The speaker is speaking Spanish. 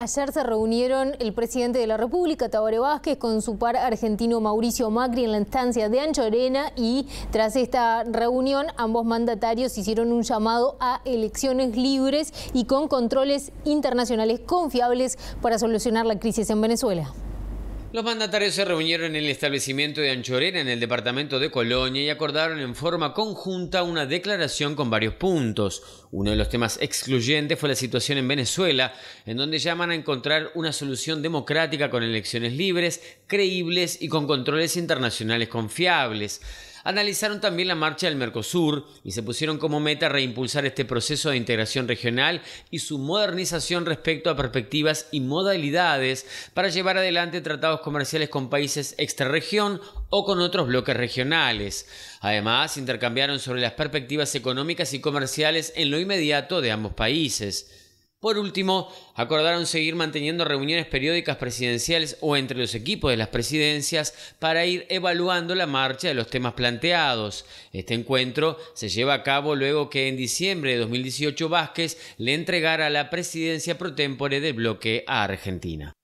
Ayer se reunieron el presidente de la República, Tabaré Vázquez, con su par argentino Mauricio Macri en la instancia de Anchorena y tras esta reunión ambos mandatarios hicieron un llamado a elecciones libres y con controles internacionales confiables para solucionar la crisis en Venezuela. Los mandatarios se reunieron en el establecimiento de Anchorena en el departamento de Colonia y acordaron en forma conjunta una declaración con varios puntos. Uno de los temas excluyentes fue la situación en Venezuela, en donde llaman a encontrar una solución democrática con elecciones libres, creíbles y con controles internacionales confiables. Analizaron también la marcha del Mercosur y se pusieron como meta reimpulsar este proceso de integración regional y su modernización respecto a perspectivas y modalidades para llevar adelante tratados comerciales con países extrarregión o con otros bloques regionales. Además, intercambiaron sobre las perspectivas económicas y comerciales en lo inmediato de ambos países. Por último, acordaron seguir manteniendo reuniones periódicas presidenciales o entre los equipos de las presidencias para ir evaluando la marcha de los temas planteados. Este encuentro se lleva a cabo luego que en diciembre de 2018 Vázquez le entregara la presidencia pro tempore del bloque a Argentina.